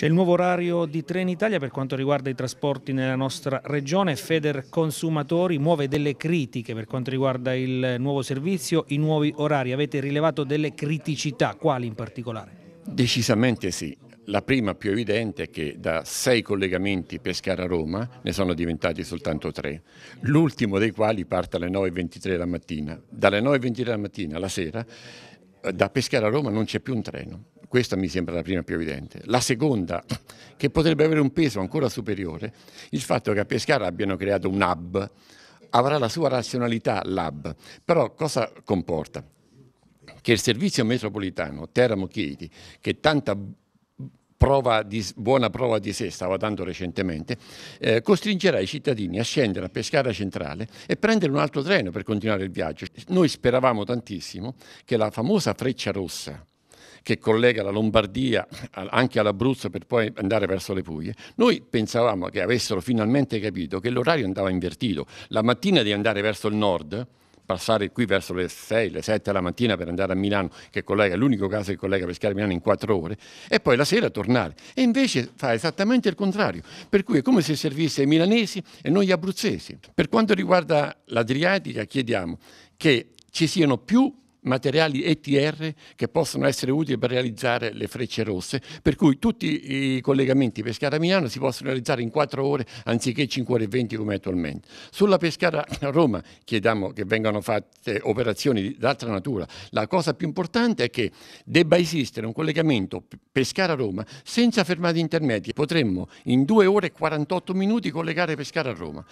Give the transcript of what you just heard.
C'è il nuovo orario di Trenitalia per quanto riguarda i trasporti nella nostra regione. Feder Consumatori muove delle critiche per quanto riguarda il nuovo servizio, i nuovi orari. Avete rilevato delle criticità, quali in particolare? Decisamente sì. La prima più evidente è che da sei collegamenti Pescara-Roma ne sono diventati soltanto tre, l'ultimo dei quali parte alle 9.23 della mattina. Dalle 9.23 della mattina alla sera eh, da Pescara-Roma non c'è più un treno questa mi sembra la prima più evidente. La seconda, che potrebbe avere un peso ancora superiore, il fatto che a Pescara abbiano creato un hub, avrà la sua razionalità l'hub, però cosa comporta? Che il servizio metropolitano Teramo-Chieti, che tanta Prova di, buona prova di sé stava dando recentemente, eh, costringerà i cittadini a scendere a Pescara Centrale e prendere un altro treno per continuare il viaggio. Noi speravamo tantissimo che la famosa freccia rossa che collega la Lombardia anche all'Abruzzo per poi andare verso le Puglie, noi pensavamo che avessero finalmente capito che l'orario andava invertito. La mattina di andare verso il nord, passare qui verso le 6, le 7 della mattina per andare a Milano, che collega, è l'unico caso che collega Pescara a Milano in 4 ore, e poi la sera tornare. E invece fa esattamente il contrario, per cui è come se servisse ai milanesi e non agli abruzzesi. Per quanto riguarda l'Adriatica chiediamo che ci siano più materiali ETR che possono essere utili per realizzare le frecce rosse, per cui tutti i collegamenti Pescara-Milano si possono realizzare in 4 ore anziché 5 ore e 20 come attualmente. Sulla Pescara-Roma chiediamo che vengano fatte operazioni d'altra natura. La cosa più importante è che debba esistere un collegamento Pescara-Roma senza fermate intermedie. Potremmo in 2 ore e 48 minuti collegare Pescara a Roma.